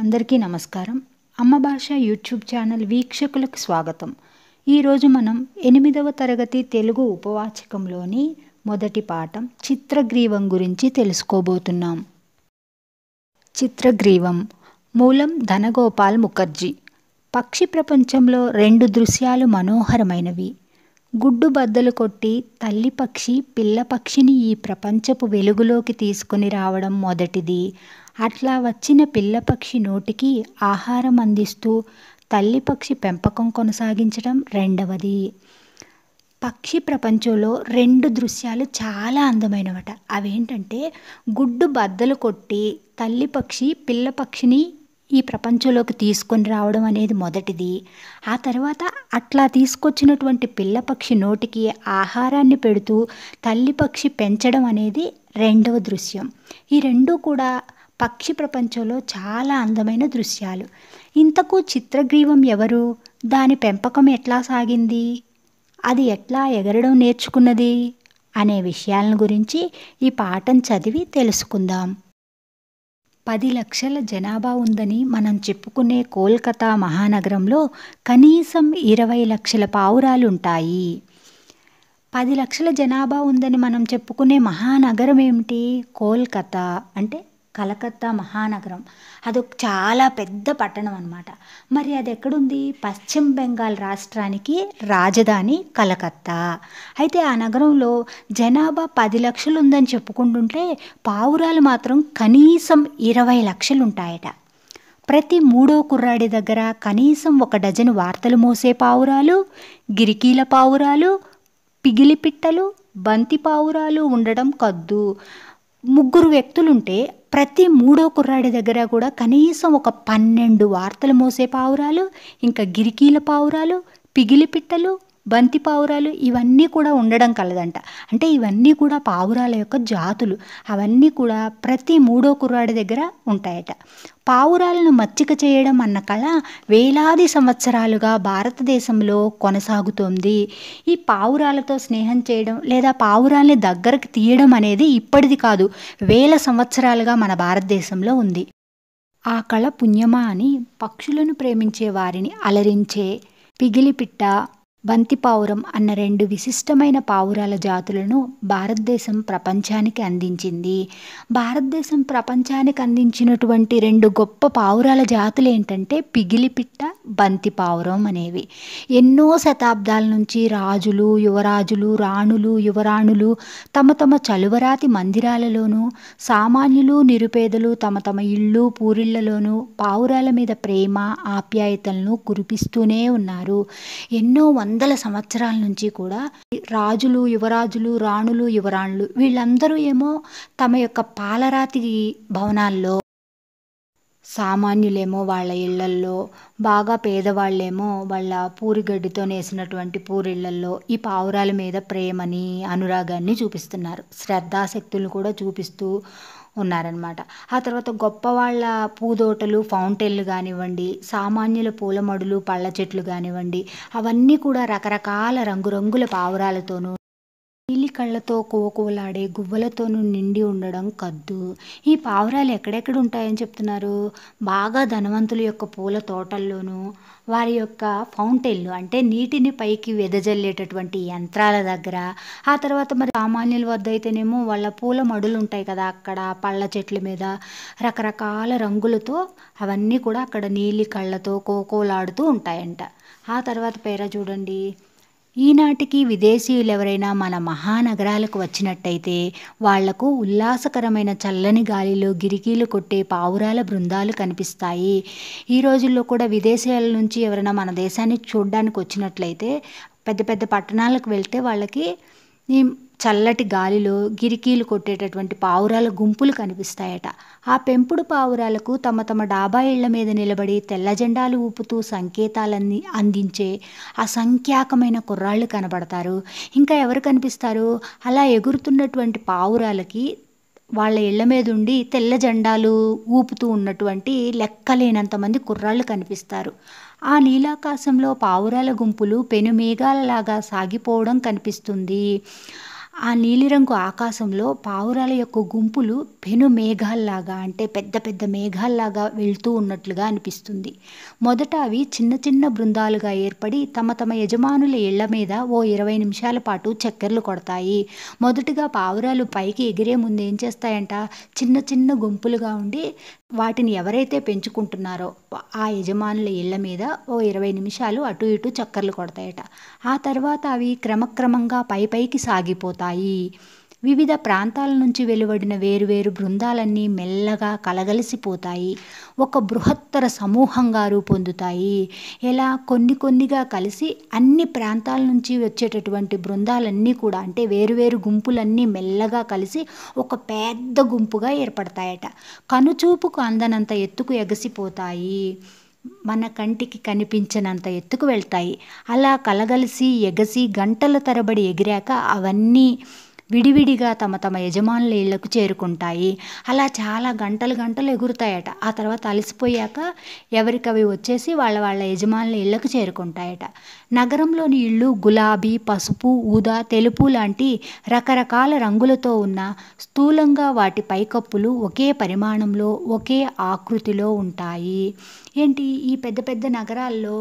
అందరికీ నమస్కారం అమ్మ భాష యూట్యూబ్ ఛానల్ వీక్షకులకు స్వాగతం ఈరోజు మనం ఎనిమిదవ తరగతి తెలుగు ఉపవాచకంలోని మొదటి పాఠం చిత్రగ్రీవం గురించి తెలుసుకోబోతున్నాం చిత్రగ్రీవం మూలం ధనగోపాల్ ముఖర్జీ పక్షి ప్రపంచంలో రెండు దృశ్యాలు మనోహరమైనవి గుడ్డు బద్దలు కొట్టి తల్లి పక్షి పిల్ల పక్షిని ఈ ప్రపంచపు వెలుగులోకి తీసుకుని రావడం మొదటిది అట్లా వచ్చిన పిల్లపక్షి నోటికి ఆహారం అందిస్తూ తల్లి పక్షి పెంపకం కొనసాగించడం రెండవది పక్షి ప్రపంచంలో రెండు దృశ్యాలు చాలా అందమైనవట అవేంటంటే గుడ్డు బద్దలు కొట్టి తల్లి పక్షి పిల్ల పక్షిని ఈ ప్రపంచంలోకి తీసుకొని రావడం అనేది మొదటిది ఆ తర్వాత అట్లా తీసుకొచ్చినటువంటి పిల్లపక్షి నోటికి ఆహారాన్ని పెడుతూ తల్లి పక్షి పెంచడం అనేది రెండవ దృశ్యం ఈ రెండూ కూడా పక్షి ప్రపంచంలో చాలా అందమైన దృశ్యాలు ఇంతకు చిత్రగ్రీవం ఎవరు దాని పెంపకం ఎట్లా సాగింది అది ఎట్లా ఎగరడం నేర్చుకున్నది అనే విషయాలను గురించి ఈ పాఠం చదివి తెలుసుకుందాం పది లక్షల జనాభా ఉందని మనం చెప్పుకునే కోల్కతా మహానగరంలో కనీసం ఇరవై లక్షల పావురాలుంటాయి పది లక్షల జనాభా ఉందని మనం చెప్పుకునే మహానగరం ఏమిటి కోల్కతా అంటే కలకత్తా మహానగరం అది చాలా పెద్ద పట్టణం అనమాట మరి అది ఎక్కడుంది పశ్చిమ బెంగాల్ రాష్ట్రానికి రాజధాని కలకత్తా అయితే ఆ నగరంలో జనాభా పది లక్షలు ఉందని చెప్పుకుంటుంటే పావురాలు మాత్రం కనీసం ఇరవై లక్షలు ఉంటాయట ప్రతి మూడో కుర్రాడి దగ్గర కనీసం ఒక డజను వార్తలు మోసే పావురాలు గిరికీల పావురాలు పిగిలిపిట్టలు బంతి పావురాలు ఉండడం కద్దు ముగ్గురు వ్యక్తులుంటే ప్రతి మూడో కుర్రాడి దగ్గర కూడా కనీసం ఒక పన్నెండు వార్తలు మోసే పావురాలు ఇంకా గిరికీల పావురాలు పిగిలి పిట్టలు బంతి పావురాలు ఇవన్నీ కూడా ఉండడం కలదంట అంటే ఇవన్నీ కూడా పావురాల యొక్క జాతులు అవన్నీ కూడా ప్రతి మూడో కుర్రాడి దగ్గర ఉంటాయట పావురాలను మచ్చిక చేయడం అన్న కళ వేలాది సంవత్సరాలుగా భారతదేశంలో కొనసాగుతోంది ఈ పావురాలతో స్నేహం చేయడం లేదా పావురాల్ని దగ్గరకు తీయడం అనేది ఇప్పటిది కాదు వేల సంవత్సరాలుగా మన భారతదేశంలో ఉంది ఆ కళ పుణ్యమా అని పక్షులను ప్రేమించే వారిని అలరించే పిగిలిపిట్ట బంతి పావురం అన్న రెండు విశిష్టమైన పావురాల జాతులను భారతదేశం ప్రపంచానికి అందించింది భారతదేశం ప్రపంచానికి అందించినటువంటి రెండు గొప్ప పావురాల జాతులు ఏంటంటే పిగిలిపిట్ట బంతి పావురం అనేవి ఎన్నో శతాబ్దాల నుంచి రాజులు యువరాజులు రాణులు యువరాణులు తమ తమ చలువరాతి మందిరాలలోనూ సామాన్యులు నిరుపేదలు తమ తమ ఇళ్ళు పూరిళ్లలోనూ పావురాల మీద ప్రేమ ఆప్యాయతలను కురిపిస్తూనే ఉన్నారు ఎన్నో వందల సంవత్సరాల నుంచి కూడా రాజులు యువరాజులు రాణులు యువరాణులు వీళ్ళందరూ ఏమో తమ యొక్క పాలరాతి భవనాల్లో సామాన్యులేమో వాళ్ళ ఇళ్లల్లో బాగా పేదవాళ్ళేమో వాళ్ళ పూరిగడ్డితో నేసినటువంటి పూరిళ్లల్లో ఈ పావురాల మీద ప్రేమని అనురాగాన్ని చూపిస్తున్నారు శ్రద్ధాశక్తులు కూడా చూపిస్తూ ఉన్నారనమాట ఆ తర్వాత గొప్ప వాళ్ళ పూదోటలు ఫౌంటైన్లు కానివ్వండి సామాన్యుల పూల మడులు పళ్ళ చెట్లు కానివ్వండి అవన్నీ కూడా రకరకాల రంగురంగుల పావురాలతోనూ నీలి కళ్ళతో కోకోలాడే గువ్వలతోనూ నిండి ఉండడం కద్దు ఈ పావురాలు ఎక్కడెక్కడ ఉంటాయని చెప్తున్నారు బాగా ధనవంతుల యొక్క పూల తోటల్లోనూ వారి యొక్క ఫౌంటైన్లు అంటే నీటిని పైకి వెదజల్లేటటువంటి యంత్రాల దగ్గర ఆ తర్వాత మరి సామాన్యుల వద్ద అయితేనేమో వాళ్ళ పూల మడులు ఉంటాయి కదా అక్కడ పళ్ళ చెట్ల మీద రకరకాల రంగులతో అవన్నీ కూడా అక్కడ నీలి కళ్ళతో కోకోలాడుతూ ఉంటాయంట ఆ తర్వాత పేర చూడండి ఈనాటికి విదేశీయులు ఎవరైనా మన మహానగరాలకు వచ్చినట్టయితే వాళ్లకు ఉల్లాసకరమైన చల్లని గాలిలో గిరికీలు కొట్టే పావురాల బృందాలు కనిపిస్తాయి ఈ రోజుల్లో కూడా విదేశాల నుంచి ఎవరైనా మన దేశాన్ని చూడడానికి వచ్చినట్లయితే పెద్ద పెద్ద పట్టణాలకు వెళ్తే వాళ్ళకి చల్లటి గాలిలో గిరికీలు కొట్టేటటువంటి పావురాల గుంపులు కనిపిస్తాయట ఆ పెంపుడు పావురాలకు తమ తమ డాబా ఇళ్ల మీద నిలబడి తెల్ల జెండాలు ఊపుతూ సంకేతాలన్ని అందించే అసంఖ్యాకమైన కుర్రాళ్ళు కనబడతారు ఇంకా ఎవరు కనిపిస్తారు అలా ఎగురుతున్నటువంటి పావురాలకి వాళ్ళ ఇళ్ల మీద ఉండి తెల్ల జెండాలు ఊపుతూ ఉన్నటువంటి లెక్కలేనంతమంది కుర్రాళ్ళు కనిపిస్తారు ఆ నీలాకాశంలో పావురాల గుంపులు పెనుమేఘాలలాగా సాగిపోవడం కనిపిస్తుంది ఆ నీలిరంగు ఆకాశంలో పావురాల యొక్క గుంపులు పెను మేఘాల్లాగా అంటే పెద్ద పెద్ద మేఘాల్లాగా వెళ్తూ ఉన్నట్లుగా అనిపిస్తుంది మొదట అవి చిన్న చిన్న బృందాలుగా ఏర్పడి తమ తమ యజమానుల ఇళ్ల మీద ఓ ఇరవై నిమిషాల పాటు చక్కెర్లు కొడతాయి మొదటిగా పావురాలు పైకి ఎగిరే ముందు ఏం చేస్తాయంట చిన్న చిన్న గుంపులుగా ఉండి వాటిని ఎవరైతే పెంచుకుంటున్నారో ఆ యజమానుల ఇళ్ల మీద ఓ ఇరవై నిమిషాలు అటు ఇటు చక్కర్లు కొడతాయట ఆ తర్వాత అవి క్రమక్రమంగా పై పైకి సాగిపోతాయి ఉంటాయి వివిధ ప్రాంతాల నుంచి వెలువడిన వేరువేరు బృందాలన్నీ మెల్లగా కలగలిసిపోతాయి ఒక బృహత్తర సమూహంగా రూపొందుతాయి ఇలా కొన్ని కొన్నిగా కలిసి అన్ని ప్రాంతాల నుంచి వచ్చేటటువంటి బృందాలన్నీ కూడా అంటే వేరువేరు గుంపులన్నీ మెల్లగా కలిసి ఒక పెద్ద గుంపుగా ఏర్పడతాయట కనుచూపుకు అందనంత ఎత్తుకు ఎగసిపోతాయి మన కంటికి కనిపించినంత ఎత్తుకు వెళ్తాయి అలా కలగలిసి ఎగసి గంటల తరబడి ఎగిరాక అవన్నీ విడివిడిగా తమ తమ యజమానుల ఇళ్లకు చేరుకుంటాయి అలా చాలా గంటలు గంటలు ఎగురుతాయట ఆ తర్వాత అలసిపోయాక ఎవరికవి వచ్చేసి వాళ్ళ వాళ్ళ యజమానుల ఇళ్లకు చేరుకుంటాయట నగరంలోని ఇళ్ళు గులాబీ పసుపు ఊదా తెలుపు లాంటి రకరకాల రంగులతో ఉన్న స్థూలంగా వాటి పైకప్పులు ఒకే పరిమాణంలో ఒకే ఆకృతిలో ఉంటాయి ఏంటి ఈ పెద్ద పెద్ద నగరాల్లో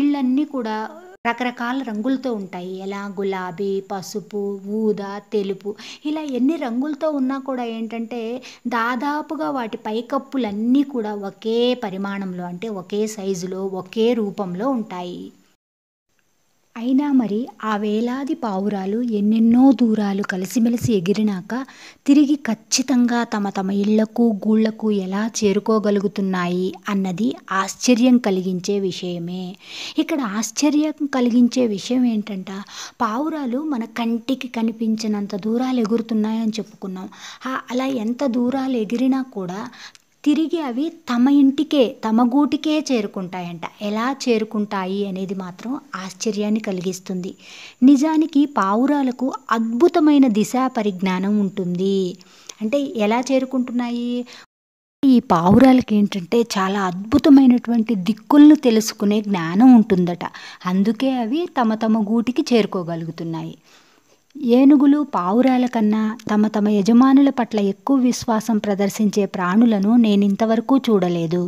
ఇళ్ళన్నీ కూడా రకరకాల రంగులతో ఉంటాయి ఎలా గులాబీ పసుపు ఊదా తెలుపు ఇలా ఎన్ని రంగులతో ఉన్నా కూడా ఏంటంటే దాదాపుగా వాటి పైకప్పులన్నీ కూడా ఒకే పరిమాణంలో అంటే ఒకే సైజులో ఒకే రూపంలో ఉంటాయి అయినా మరి ఆ వేలాది పావురాలు ఎన్నెన్నో దూరాలు కలిసిమెలిసి ఎగిరినాక తిరిగి ఖచ్చితంగా తమ తమ ఇళ్లకు గూళ్లకు ఎలా చేరుకోగలుగుతున్నాయి అన్నది ఆశ్చర్యం కలిగించే విషయమే ఇక్కడ ఆశ్చర్యం కలిగించే విషయం ఏంటంట పావురాలు మన కంటికి కనిపించినంత దూరాలు ఎగురుతున్నాయని చెప్పుకున్నాం అలా ఎంత దూరాలు ఎగిరినా కూడా తిరిగి అవి తమ ఇంటికే తమ గూటికే చేరుకుంటాయంట ఎలా చేరుకుంటాయి అనేది మాత్రం ఆశ్చర్యాన్ని కలిగిస్తుంది నిజానికి పావురాలకు అద్భుతమైన దిశా పరిజ్ఞానం ఉంటుంది అంటే ఎలా చేరుకుంటున్నాయి ఈ పావురాలకి ఏంటంటే చాలా అద్భుతమైనటువంటి దిక్కులను తెలుసుకునే జ్ఞానం ఉంటుందట అందుకే అవి తమ తమ గూటికి చేరుకోగలుగుతున్నాయి ఏనుగులు పావురాల కన్నా తమ తమ యజమానుల పట్ల ఎక్కువ విశ్వాసం ప్రదర్శించే ప్రాణులను నేనింతవరకు చూడలేదు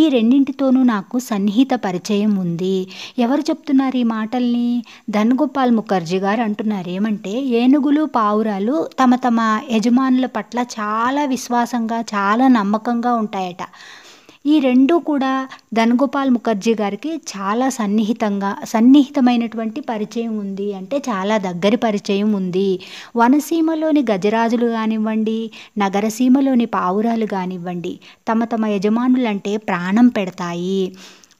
ఈ రెండింటితోనూ నాకు సన్నిహిత పరిచయం ఉంది ఎవరు చెప్తున్నారు ఈ మాటల్ని ధన్గోపాల్ ముఖర్జీ గారు అంటున్నారు ఏమంటే ఏనుగులు పావురాలు తమ తమ యజమానుల పట్ల చాలా విశ్వాసంగా చాలా నమ్మకంగా ఉంటాయట ఈ రెండూ కూడా ధనగోపాల్ ముఖర్జీ గారికి చాలా సన్నిహితంగా సన్నిహితమైనటువంటి పరిచయం ఉంది అంటే చాలా దగ్గరి పరిచయం ఉంది వనసీమలోని గజరాజులు కానివ్వండి నగరసీమలోని పావురాలు కానివ్వండి తమ తమ యజమానులంటే ప్రాణం పెడతాయి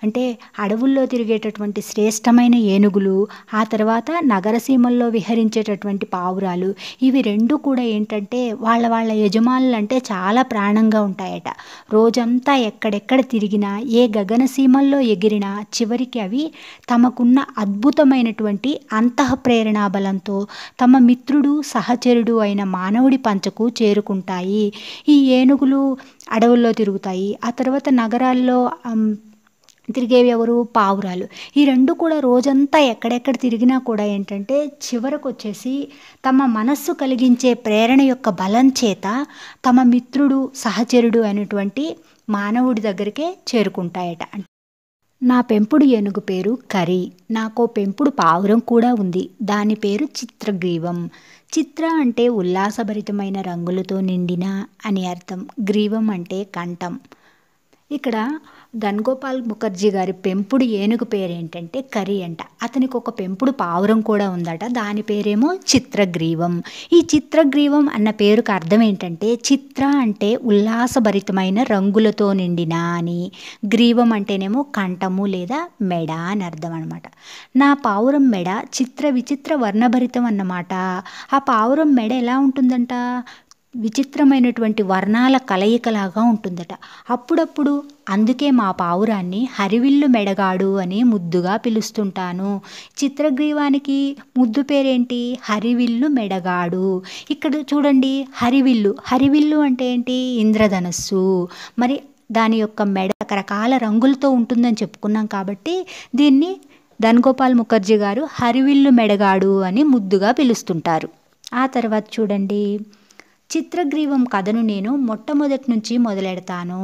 అంటే అడవుల్లో తిరిగేటటువంటి శ్రేష్టమైన ఏనుగులు ఆ తర్వాత నగరసీమల్లో విహరించేటటువంటి పావురాలు ఇవి రెండు కూడా ఏంటంటే వాళ్ళ వాళ్ళ యజమానులు అంటే చాలా ప్రాణంగా ఉంటాయట రోజంతా ఎక్కడెక్కడ తిరిగినా ఏ గగనసీమల్లో ఎగిరినా చివరికి అవి తమకున్న అద్భుతమైనటువంటి ప్రేరణా బలంతో తమ మిత్రుడు సహచరుడు అయిన మానవుడి పంచకు చేరుకుంటాయి ఈ ఏనుగులు అడవుల్లో తిరుగుతాయి ఆ తర్వాత నగరాల్లో తిరిగేవి ఎవరు పావురాలు ఈ రెండు కూడా రోజంతా ఎక్కడెక్కడ తిరిగినా కూడా ఏంటంటే చివరకు వచ్చేసి తమ మనస్సు కలిగించే ప్రేరణ యొక్క బలం చేత తమ మిత్రుడు సహచరుడు అనేటువంటి మానవుడి దగ్గరికే చేరుకుంటాయట నా పెంపుడు ఏనుగు పేరు కరి నాకో పెంపుడు పావురం కూడా ఉంది దాని పేరు చిత్రగ్రీవం చిత్ర అంటే ఉల్లాసభరితమైన రంగులతో నిండిన అని అర్థం గ్రీవం అంటే కంఠం ఇక్కడ ధన్గోపాల్ ముఖర్జీ గారి పెంపుడు ఏనుగు పేరేంటంటే కరి అంట అతనికి ఒక పెంపుడు పావురం కూడా ఉందట దాని పేరేమో చిత్రగ్రీవం ఈ చిత్రగ్రీవం అన్న పేరుకు అర్థం ఏంటంటే చిత్ర అంటే ఉల్లాసభరితమైన రంగులతో నిండిన అని గ్రీవం అంటేనేమో కంఠము లేదా మెడ అని అర్థం అనమాట నా పావురం మెడ చిత్ర విచిత్ర వర్ణభరితం అన్నమాట ఆ పావురం మెడ ఎలా ఉంటుందంట విచిత్రమైనటువంటి వర్ణాల కలయికలాగా ఉంటుందట అప్పుడప్పుడు అందుకే మా పావురాన్ని హరివిల్లు మెడగాడు అని ముద్దుగా పిలుస్తుంటాను చిత్రగ్రీవానికి ముద్దు పేరేంటి హరివిల్లు మెడగాడు ఇక్కడ చూడండి హరివిల్లు హరివిల్లు అంటే ఏంటి ఇంద్రధనస్సు మరి దాని యొక్క మెడ రకరకాల రంగులతో ఉంటుందని చెప్పుకున్నాం కాబట్టి దీన్ని ధన్గోపాల్ ముఖర్జీ గారు హరివిల్లు మెడగాడు అని ముద్దుగా పిలుస్తుంటారు ఆ తర్వాత చూడండి చిత్రగ్రీవం కథను నేను మొట్టమొదటి నుంచి మొదలెడతాను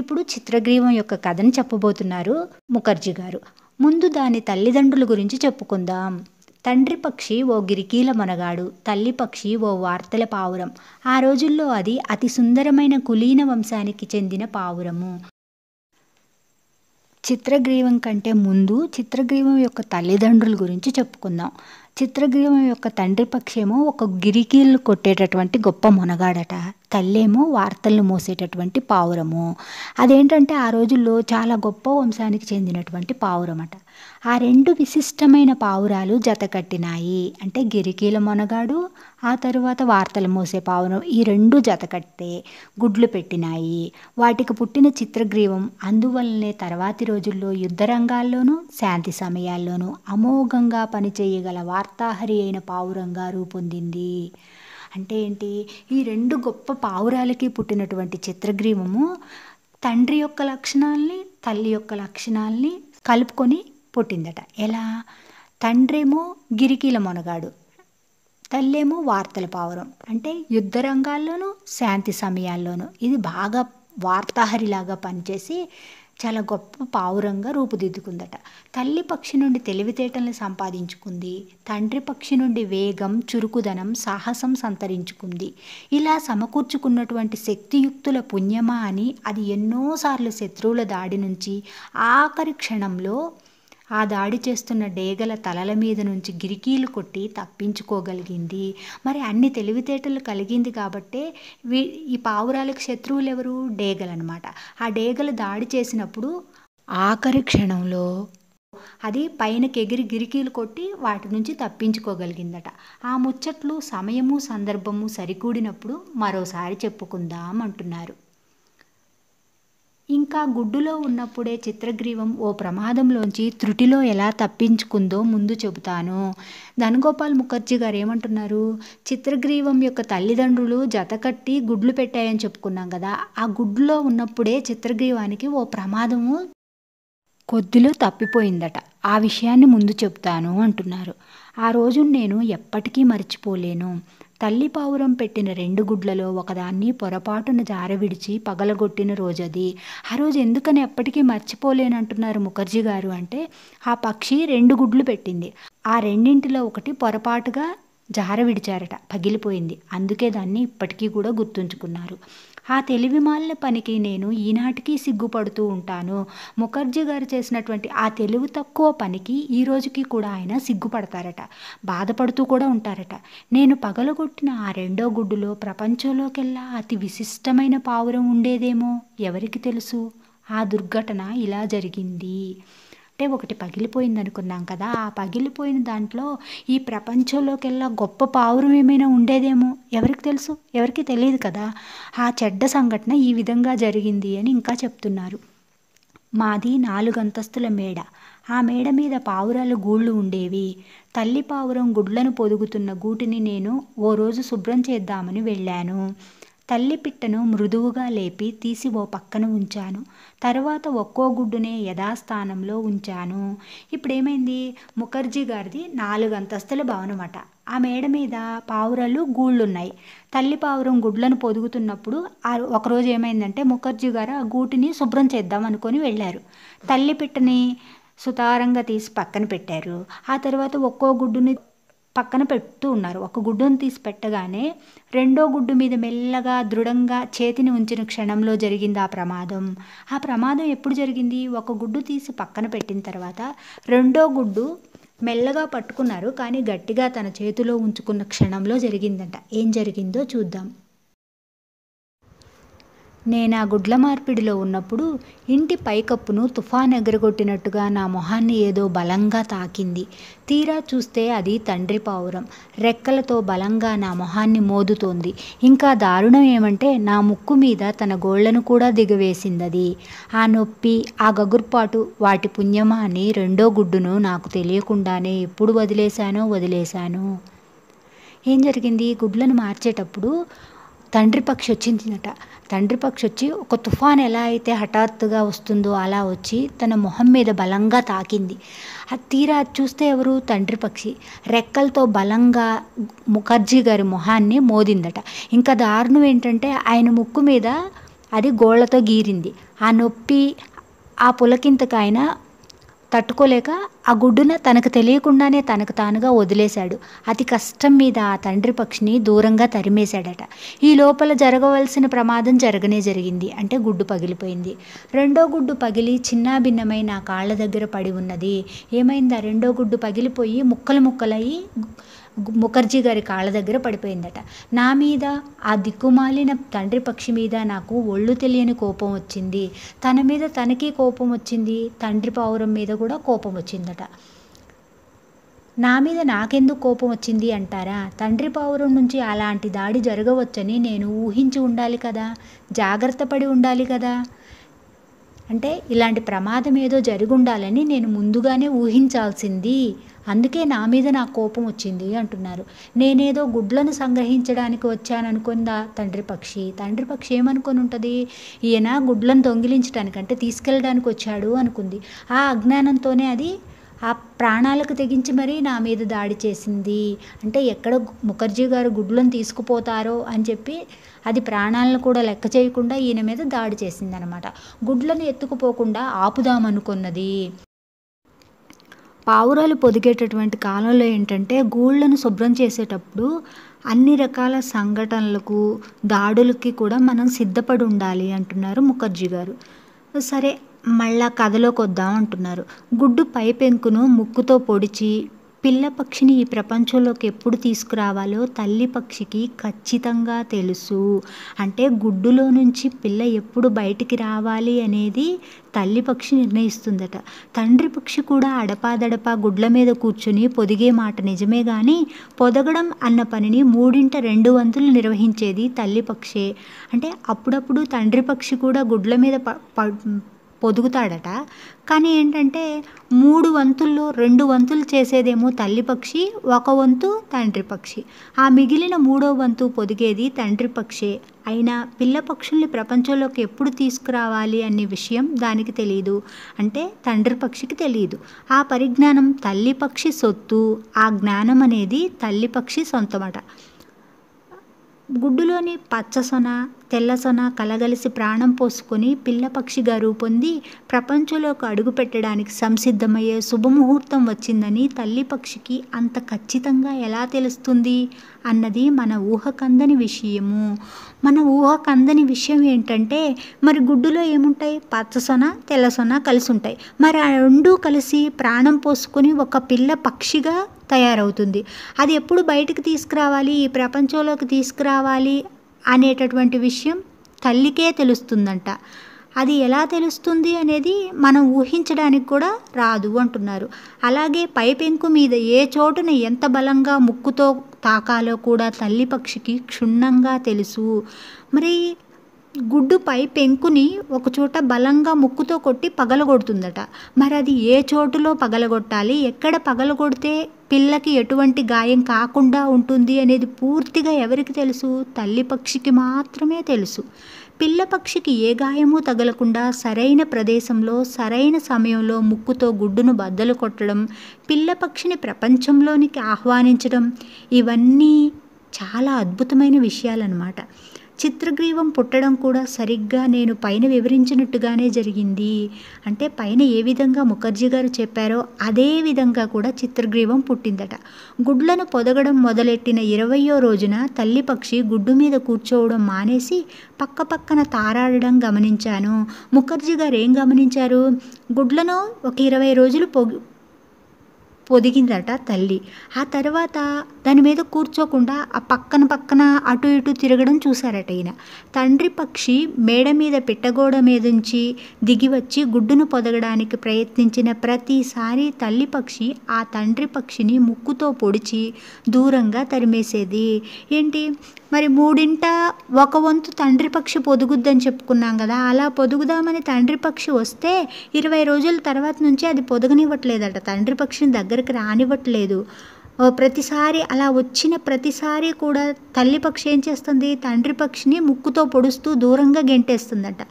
ఇప్పుడు చిత్రగ్రీవం యొక్క కథను చెప్పబోతున్నారు ముఖర్జీ గారు ముందు దాని తల్లిదండ్రుల గురించి చెప్పుకుందాం తండ్రి పక్షి ఓ గిరికీల మనగాడు తల్లి పక్షి ఓ వార్తల పావురం ఆ రోజుల్లో అది అతి సుందరమైన కులీన వంశానికి చెందిన పావురము చిత్రగ్రీవం కంటే ముందు చిత్రగ్రీవం యొక్క తల్లిదండ్రుల గురించి చెప్పుకుందాం చిత్రగ్రీవం యొక్క తండ్రి పక్షేమో ఒక గిరికీళ్ళు కొట్టేటటువంటి గొప్ప మొనగాడట తల్లేమో వార్తలను మోసేటటువంటి పావురము అదేంటంటే ఆ రోజుల్లో చాలా గొప్ప వంశానికి చెందినటువంటి పావురమట ఆ రెండు విశిష్టమైన పావురాలు జత కట్టినాయి అంటే గిరికీల మొనగాడు ఆ తరువాత వార్తలు మోసే పావురం ఈ రెండు జత కట్టే గుడ్లు పెట్టినాయి వాటికి పుట్టిన చిత్రగ్రీవం అందువల్లనే తర్వాతి రోజుల్లో యుద్ధ రంగాల్లోనూ శాంతి సమయాల్లోనూ అమోఘంగా పనిచేయగల వార్త వార్తాహరి అయిన పావురంగా రూపొందింది అంటే ఏంటి ఈ రెండు గొప్ప పావురాలకి పుట్టినటువంటి చిత్రగ్రీవము తండ్రి యొక్క లక్షణాల్ని తల్లి యొక్క లక్షణాల్ని కలుపుకొని పుట్టిందట ఎలా తండ్రేమో గిరికీల మొనగాడు తల్లేమో వార్తల పావురం అంటే యుద్ధ రంగాల్లోనూ శాంతి సమయాల్లోనూ ఇది బాగా వార్తాహరిలాగా పనిచేసి చాలా గొప్ప పావురంగా రూపుదిద్దుకుందట తల్లి పక్షి నుండి తెలివితేటల్ని సంపాదించుకుంది తండ్రి పక్షి నుండి వేగం చురుకుదనం సాహసం సంతరించుకుంది ఇలా సమకూర్చుకున్నటువంటి శక్తియుక్తుల పుణ్యమా అని అది ఎన్నోసార్లు శత్రువుల దాడి నుంచి ఆఖరి క్షణంలో ఆ దాడి చేస్తున్న డేగల తలల మీద నుంచి గిరికీలు కొట్టి తప్పించుకోగలిగింది మరి అన్ని తెలివితేటలు కలిగింది కాబట్టే వీ ఈ పావురాలకు శత్రువులు ఎవరు డేగలనమాట ఆ డేగలు దాడి చేసినప్పుడు ఆఖరి క్షణంలో అది పైనకి ఎగిరి గిరికీలు కొట్టి వాటి నుంచి తప్పించుకోగలిగిందట ఆ ముచ్చట్లు సమయము సందర్భము సరికూడినప్పుడు మరోసారి చెప్పుకుందాం అంటున్నారు ఇంకా గుడ్డులో ఉన్నప్పుడే చిత్రగ్రీవం ఓ ప్రమాదంలోంచి త్రుటిలో ఎలా తప్పించుకుందో ముందు చెబుతాను ధనగోపాల్ ముఖర్జీ గారు ఏమంటున్నారు చిత్రగ్రీవం యొక్క తల్లిదండ్రులు జతకట్టి గుడ్లు పెట్టాయని చెప్పుకున్నాం కదా ఆ గుడ్లో ఉన్నప్పుడే చిత్రగ్రీవానికి ఓ ప్రమాదము కొద్దిలో తప్పిపోయిందట ఆ విషయాన్ని ముందు చెప్తాను అంటున్నారు ఆ రోజు నేను ఎప్పటికీ మర్చిపోలేను తల్లి పావురం పెట్టిన రెండు గుడ్లలో ఒకదాన్ని పొరపాటున జారవిడిచి పగలగొట్టిన రోజది ఆ రోజు ఎందుకని ఎప్పటికీ మర్చిపోలేనంటున్నారు ముఖర్జీ గారు అంటే ఆ పక్షి రెండు గుడ్లు పెట్టింది ఆ రెండింటిలో ఒకటి పొరపాటుగా జార విడిచారట పగిలిపోయింది అందుకే దాన్ని ఇప్పటికీ కూడా గుర్తుంచుకున్నారు ఆ తెలివిమాలిన పనికి నేను ఈనాటికి సిగ్గుపడుతూ ఉంటాను ముఖర్జీ గారు చేసినటువంటి ఆ తెలివి తక్కువ పనికి ఈ రోజుకి కూడా ఆయన సిగ్గుపడతారట బాధపడుతూ కూడా ఉంటారట నేను పగలగొట్టిన ఆ రెండో గుడ్డులో ప్రపంచంలోకెల్లా అతి విశిష్టమైన పావురం ఉండేదేమో ఎవరికి తెలుసు ఆ దుర్ఘటన ఇలా జరిగింది అంటే ఒకటి పగిలిపోయింది అనుకున్నాం కదా ఆ పగిలిపోయిన దాంట్లో ఈ ప్రపంచంలోకెల్లా గొప్ప పావురం ఏమైనా ఉండేదేమో ఎవరికి తెలుసు ఎవరికి తెలియదు కదా ఆ చెడ్డ సంఘటన ఈ విధంగా జరిగింది అని ఇంకా చెప్తున్నారు మాది అంతస్తుల మేడ ఆ మేడ మీద పావురాలు గూళ్ళు ఉండేవి తల్లి పావురం గుడ్లను పొదుగుతున్న గూటిని నేను ఓ రోజు శుభ్రం చేద్దామని వెళ్ళాను తల్లి పిట్టను మృదువుగా లేపి తీసి ఓ పక్కన ఉంచాను తర్వాత ఒక్కో గుడ్డునే యథాస్థానంలో ఉంచాను ఇప్పుడేమైంది ముఖర్జీ గారిది నాలుగు అంతస్తుల భవనం ఆ మేడ మీద పావురాలు గూళ్ళున్నాయి తల్లి పావురం గుడ్లను పొదుగుతున్నప్పుడు ఆ ఒకరోజు ఏమైందంటే ముఖర్జీ గారు ఆ గూటిని శుభ్రం చేద్దాం అనుకొని వెళ్ళారు తల్లి పిట్టని సుతారంగా తీసి పక్కన పెట్టారు ఆ తర్వాత ఒక్కో గుడ్డుని పక్కన పెడుతూ ఉన్నారు ఒక గుడ్డును తీసి పెట్టగానే రెండో గుడ్డు మీద మెల్లగా దృఢంగా చేతిని ఉంచిన క్షణంలో జరిగింది ఆ ప్రమాదం ఆ ప్రమాదం ఎప్పుడు జరిగింది ఒక గుడ్డు తీసి పక్కన పెట్టిన తర్వాత రెండో గుడ్డు మెల్లగా పట్టుకున్నారు కానీ గట్టిగా తన చేతిలో ఉంచుకున్న క్షణంలో జరిగిందంట ఏం జరిగిందో చూద్దాం నేను ఆ గుడ్ల మార్పిడిలో ఉన్నప్పుడు ఇంటి పైకప్పును తుఫాన్ ఎగరగొట్టినట్టుగా నా మొహాన్ని ఏదో బలంగా తాకింది తీరా చూస్తే అది తండ్రి పావురం రెక్కలతో బలంగా నా మొహాన్ని మోదుతోంది ఇంకా దారుణం ఏమంటే నా ముక్కు మీద తన గోళ్లను కూడా దిగవేసిందది ఆ నొప్పి ఆ గగుర్పాటు వాటి పుణ్యమా అని రెండో గుడ్డును నాకు తెలియకుండానే ఎప్పుడు వదిలేశానో వదిలేశాను ఏం జరిగింది గుడ్లను మార్చేటప్పుడు తండ్రి పక్షి వచ్చిందట తండ్రి పక్షి వచ్చి ఒక తుఫాన్ ఎలా అయితే హఠాత్తుగా వస్తుందో అలా వచ్చి తన మొహం మీద బలంగా తాకింది ఆ తీరా చూస్తే ఎవరు తండ్రి పక్షి రెక్కలతో బలంగా ముఖర్జీ గారి మొహాన్ని మోదిందట ఇంకా దారుణం ఏంటంటే ఆయన ముక్కు మీద అది గోళ్లతో గీరింది ఆ నొప్పి ఆ పులకింతకు ఆయన తట్టుకోలేక ఆ గుడ్డున తనకు తెలియకుండానే తనకు తానుగా వదిలేశాడు అతి కష్టం మీద ఆ తండ్రి పక్షిని దూరంగా తరిమేశాడట ఈ లోపల జరగవలసిన ప్రమాదం జరగనే జరిగింది అంటే గుడ్డు పగిలిపోయింది రెండో గుడ్డు పగిలి చిన్నాభిన్నమైన నా కాళ్ళ దగ్గర పడి ఉన్నది ఏమైందా రెండో గుడ్డు పగిలిపోయి ముక్కలు ముక్కలయ్యి ముఖర్జీ గారి కాళ్ళ దగ్గర పడిపోయిందట నా మీద ఆ దిక్కుమాలిన తండ్రి పక్షి మీద నాకు ఒళ్ళు తెలియని కోపం వచ్చింది తన మీద తనకి కోపం వచ్చింది తండ్రి పావురం మీద కూడా కోపం వచ్చిందట నా మీద నాకెందుకు కోపం వచ్చింది అంటారా తండ్రి పావురం నుంచి అలాంటి దాడి జరగవచ్చని నేను ఊహించి ఉండాలి కదా జాగ్రత్త పడి ఉండాలి కదా అంటే ఇలాంటి ప్రమాదం ఏదో ఉండాలని నేను ముందుగానే ఊహించాల్సింది అందుకే నా మీద నా కోపం వచ్చింది అంటున్నారు నేనేదో గుడ్లను సంగ్రహించడానికి వచ్చాననుకుందా తండ్రి పక్షి తండ్రి పక్షి ఏమనుకొని ఉంటుంది ఈయన గుడ్లను అంటే తీసుకెళ్ళడానికి వచ్చాడు అనుకుంది ఆ అజ్ఞానంతోనే అది ఆ ప్రాణాలకు తెగించి మరీ నా మీద దాడి చేసింది అంటే ఎక్కడ ముఖర్జీ గారు గుడ్లను తీసుకుపోతారో అని చెప్పి అది ప్రాణాలను కూడా లెక్క చేయకుండా ఈయన మీద దాడి చేసింది అనమాట గుడ్లను ఎత్తుకుపోకుండా ఆపుదామనుకున్నది పావురాలు పొదిగేటటువంటి కాలంలో ఏంటంటే గూళ్ళను శుభ్రం చేసేటప్పుడు అన్ని రకాల సంఘటనలకు దాడులకి కూడా మనం సిద్ధపడి ఉండాలి అంటున్నారు ముఖర్జీ గారు సరే మళ్ళా కథలోకి వద్దాం అంటున్నారు గుడ్డు పై పెంకును ముక్కుతో పొడిచి పిల్ల పక్షిని ఈ ప్రపంచంలోకి ఎప్పుడు తీసుకురావాలో తల్లి పక్షికి ఖచ్చితంగా తెలుసు అంటే గుడ్డులో నుంచి పిల్ల ఎప్పుడు బయటికి రావాలి అనేది తల్లి పక్షి నిర్ణయిస్తుందట తండ్రి పక్షి కూడా అడపాదడపా గుడ్ల మీద కూర్చుని పొదిగే మాట నిజమే కానీ పొదగడం అన్న పనిని మూడింట రెండు వంతులు నిర్వహించేది తల్లి పక్షే అంటే అప్పుడప్పుడు తండ్రి పక్షి కూడా గుడ్ల మీద ప పొదుగుతాడట కానీ ఏంటంటే మూడు వంతుల్లో రెండు వంతులు చేసేదేమో తల్లి పక్షి ఒక వంతు తండ్రి పక్షి ఆ మిగిలిన మూడో వంతు పొదిగేది తండ్రి పక్షే అయినా పిల్ల పక్షుల్ని ప్రపంచంలోకి ఎప్పుడు తీసుకురావాలి అనే విషయం దానికి తెలియదు అంటే తండ్రి పక్షికి తెలియదు ఆ పరిజ్ఞానం తల్లి పక్షి సొత్తు ఆ జ్ఞానం అనేది తల్లి పక్షి సొంతమట గుడ్డులోని పచ్చసొన తెల్లసొన కలగలిసి ప్రాణం పోసుకొని పిల్లపక్షిగా రూపొంది ప్రపంచంలోకి అడుగు పెట్టడానికి సంసిద్ధమయ్యే శుభముహూర్తం వచ్చిందని తల్లి పక్షికి అంత ఖచ్చితంగా ఎలా తెలుస్తుంది అన్నది మన ఊహకందని విషయము మన ఊహకందని విషయం ఏంటంటే మరి గుడ్డులో ఏముంటాయి పచ్చసొన తెల్లసొన కలిసి ఉంటాయి మరి ఆ రెండూ కలిసి ప్రాణం పోసుకొని ఒక పిల్ల పక్షిగా తయారవుతుంది అది ఎప్పుడు బయటకు తీసుకురావాలి ఈ ప్రపంచంలోకి తీసుకురావాలి అనేటటువంటి విషయం తల్లికే తెలుస్తుందంట అది ఎలా తెలుస్తుంది అనేది మనం ఊహించడానికి కూడా రాదు అంటున్నారు అలాగే పైపెంకు మీద ఏ చోటున ఎంత బలంగా ముక్కుతో తాకాలో కూడా తల్లి పక్షికి క్షుణ్ణంగా తెలుసు మరి గుడ్డుపై పెంకుని ఒకచోట బలంగా ముక్కుతో కొట్టి పగలగొడుతుందట మరి అది ఏ చోటులో పగలగొట్టాలి ఎక్కడ పగలగొడితే పిల్లకి ఎటువంటి గాయం కాకుండా ఉంటుంది అనేది పూర్తిగా ఎవరికి తెలుసు తల్లి పక్షికి మాత్రమే తెలుసు పిల్ల పక్షికి ఏ గాయము తగలకుండా సరైన ప్రదేశంలో సరైన సమయంలో ముక్కుతో గుడ్డును బద్దలు కొట్టడం పిల్ల పక్షిని ప్రపంచంలోనికి ఆహ్వానించడం ఇవన్నీ చాలా అద్భుతమైన విషయాలన్నమాట చిత్రగ్రీవం పుట్టడం కూడా సరిగ్గా నేను పైన వివరించినట్టుగానే జరిగింది అంటే పైన ఏ విధంగా ముఖర్జీ గారు చెప్పారో అదే విధంగా కూడా చిత్రగ్రీవం పుట్టిందట గుడ్లను పొదగడం మొదలెట్టిన ఇరవయో రోజున తల్లి పక్షి గుడ్డు మీద కూర్చోవడం మానేసి పక్క పక్కన తారాడడం గమనించాను ముఖర్జీ గారు ఏం గమనించారు గుడ్లను ఒక ఇరవై రోజులు పొగి పొదిగిందట తల్లి ఆ తర్వాత దాని మీద కూర్చోకుండా ఆ పక్కన పక్కన అటు ఇటు తిరగడం చూశారట ఈయన తండ్రి పక్షి మేడ మీద పిట్టగోడ మీద నుంచి దిగివచ్చి గుడ్డును పొదగడానికి ప్రయత్నించిన ప్రతిసారి తల్లి పక్షి ఆ తండ్రి పక్షిని ముక్కుతో పొడిచి దూరంగా తరిమేసేది ఏంటి మరి మూడింట ఒక వంతు తండ్రి పక్షి పొదుగుద్దని చెప్పుకున్నాం కదా అలా పొదుగుదామని తండ్రి పక్షి వస్తే ఇరవై రోజుల తర్వాత నుంచి అది పొదగనివ్వట్లేదట తండ్రి పక్షిని దగ్గర దగ్గరికి రానివ్వట్లేదు ప్రతిసారి అలా వచ్చిన ప్రతిసారి కూడా తల్లి పక్షి ఏం చేస్తుంది తండ్రి పక్షిని ముక్కుతో పొడుస్తూ దూరంగా గెంటేస్తుందట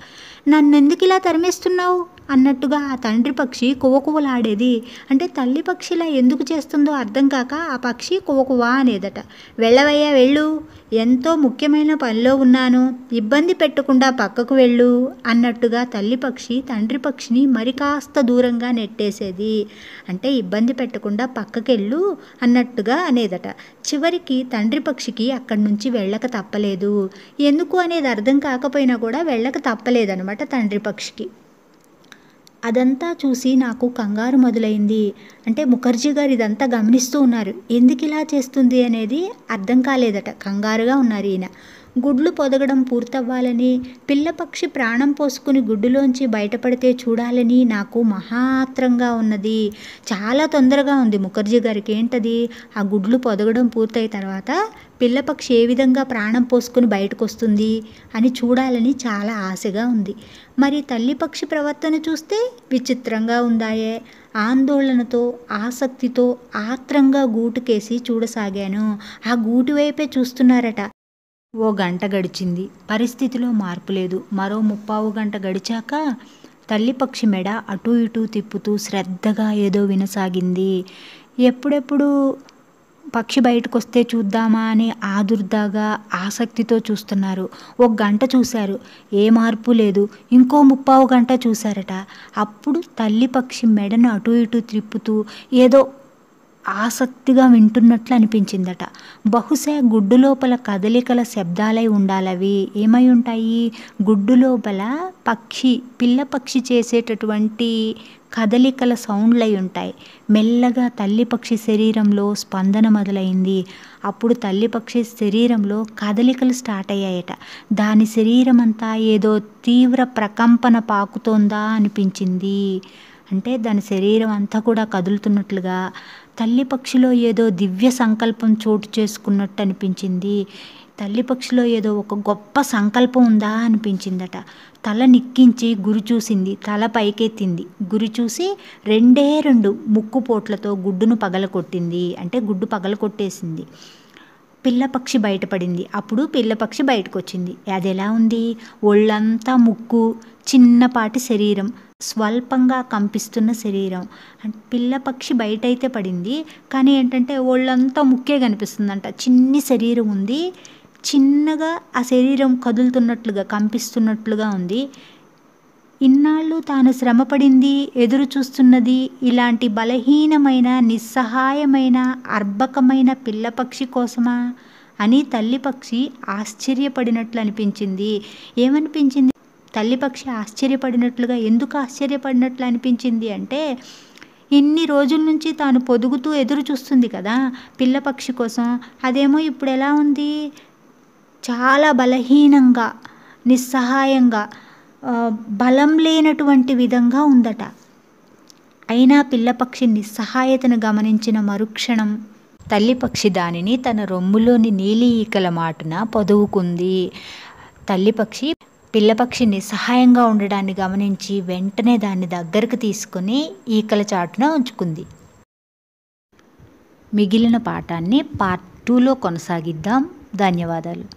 నన్ను ఎందుకు ఇలా తరిమేస్తున్నావు అన్నట్టుగా ఆ తండ్రి పక్షి కువకువలాడేది అంటే తల్లి పక్షి ఇలా ఎందుకు చేస్తుందో అర్థం కాక ఆ పక్షి కువకువ అనేదట వెళ్ళవయ్యా వెళ్ళు ఎంతో ముఖ్యమైన పనిలో ఉన్నాను ఇబ్బంది పెట్టకుండా పక్కకు వెళ్ళు అన్నట్టుగా తల్లి పక్షి తండ్రి పక్షిని మరి కాస్త దూరంగా నెట్టేసేది అంటే ఇబ్బంది పెట్టకుండా పక్కకెళ్ళు అన్నట్టుగా అనేదట చివరికి తండ్రి పక్షికి అక్కడి నుంచి వెళ్ళక తప్పలేదు ఎందుకు అనేది అర్థం కాకపోయినా కూడా వెళ్ళక తప్పలేదనమాట తండ్రి పక్షికి అదంతా చూసి నాకు కంగారు మొదలైంది అంటే ముఖర్జీ గారు ఇదంతా గమనిస్తూ ఉన్నారు ఎందుకు ఇలా చేస్తుంది అనేది అర్థం కాలేదట కంగారుగా ఉన్నారు ఈయన గుడ్లు పొదగడం పూర్తవ్వాలని పిల్లపక్షి ప్రాణం పోసుకుని గుడ్డులోంచి బయటపడితే చూడాలని నాకు మహాత్రంగా ఉన్నది చాలా తొందరగా ఉంది ముఖర్జీ గారికి ఏంటది ఆ గుడ్లు పొదగడం పూర్తయిన తర్వాత పిల్లపక్షి ఏ విధంగా ప్రాణం పోసుకుని బయటకు వస్తుంది అని చూడాలని చాలా ఆశగా ఉంది మరి తల్లి పక్షి ప్రవర్తన చూస్తే విచిత్రంగా ఉందాయే ఆందోళనతో ఆసక్తితో ఆత్రంగా గూటుకేసి చూడసాగాను ఆ గూటి వైపే చూస్తున్నారట ఓ గంట గడిచింది పరిస్థితిలో మార్పు లేదు మరో ముప్పావు గంట గడిచాక తల్లిపక్షి మెడ అటూ ఇటూ తిప్పుతూ శ్రద్ధగా ఏదో వినసాగింది ఎప్పుడెప్పుడు పక్షి బయటకు వస్తే చూద్దామా అని ఆదుర్దాగా ఆసక్తితో చూస్తున్నారు ఒక గంట చూశారు ఏ మార్పు లేదు ఇంకో ముప్పావు గంట చూశారట అప్పుడు తల్లి పక్షి మెడను అటు ఇటు త్రిప్పుతూ ఏదో ఆసక్తిగా వింటున్నట్లు అనిపించిందట బహుశా గుడ్డు లోపల కదలికల శబ్దాలై ఉండాలవి ఏమై ఉంటాయి గుడ్డు లోపల పక్షి పిల్ల పక్షి చేసేటటువంటి కదలికల సౌండ్లై ఉంటాయి మెల్లగా తల్లి పక్షి శరీరంలో స్పందన మొదలైంది అప్పుడు తల్లి పక్షి శరీరంలో కదలికలు స్టార్ట్ అయ్యాయట దాని శరీరం అంతా ఏదో తీవ్ర ప్రకంపన పాకుతోందా అనిపించింది అంటే దాని శరీరం అంతా కూడా కదులుతున్నట్లుగా తల్లి పక్షిలో ఏదో దివ్య సంకల్పం చోటు చేసుకున్నట్టు అనిపించింది తల్లి పక్షిలో ఏదో ఒక గొప్ప సంకల్పం ఉందా అనిపించిందట తల నిక్కించి గురి చూసింది తల పైకెత్తింది గురి చూసి రెండే రెండు ముక్కు పోట్లతో గుడ్డును పగలకొట్టింది అంటే గుడ్డు పగల కొట్టేసింది పిల్లపక్షి బయటపడింది అప్పుడు పిల్లపక్షి బయటకు వచ్చింది అది ఎలా ఉంది ఒళ్ళంతా ముక్కు చిన్నపాటి శరీరం స్వల్పంగా కంపిస్తున్న శరీరం అండ్ పిల్ల పక్షి బయటైతే పడింది కానీ ఏంటంటే ఒళ్ళంతా ముక్కే కనిపిస్తుందంట చిన్ని శరీరం ఉంది చిన్నగా ఆ శరీరం కదులుతున్నట్లుగా కంపిస్తున్నట్లుగా ఉంది ఇన్నాళ్ళు తాను శ్రమపడింది ఎదురు చూస్తున్నది ఇలాంటి బలహీనమైన నిస్సహాయమైన అర్భకమైన పిల్లపక్షి కోసమా అని తల్లి పక్షి ఆశ్చర్యపడినట్లు అనిపించింది ఏమనిపించింది తల్లిపక్షి ఆశ్చర్యపడినట్లుగా ఎందుకు ఆశ్చర్యపడినట్లు అనిపించింది అంటే ఇన్ని రోజుల నుంచి తాను పొదుగుతూ ఎదురు చూస్తుంది కదా పిల్లపక్షి కోసం అదేమో ఇప్పుడు ఎలా ఉంది చాలా బలహీనంగా నిస్సహాయంగా బలం లేనటువంటి విధంగా ఉందట అయినా పిల్లపక్షి నిస్సహాయతను గమనించిన మరుక్షణం తల్లిపక్షి దానిని తన రొమ్ములోని నీలి ఈకల మాటున పొదువుకుంది తల్లిపక్షి పిల్లపక్షిని సహాయంగా ఉండడాన్ని గమనించి వెంటనే దాన్ని దగ్గరకు తీసుకుని ఈకల చాటున ఉంచుకుంది మిగిలిన పాఠాన్ని పార్ట్ టూలో కొనసాగిద్దాం ధన్యవాదాలు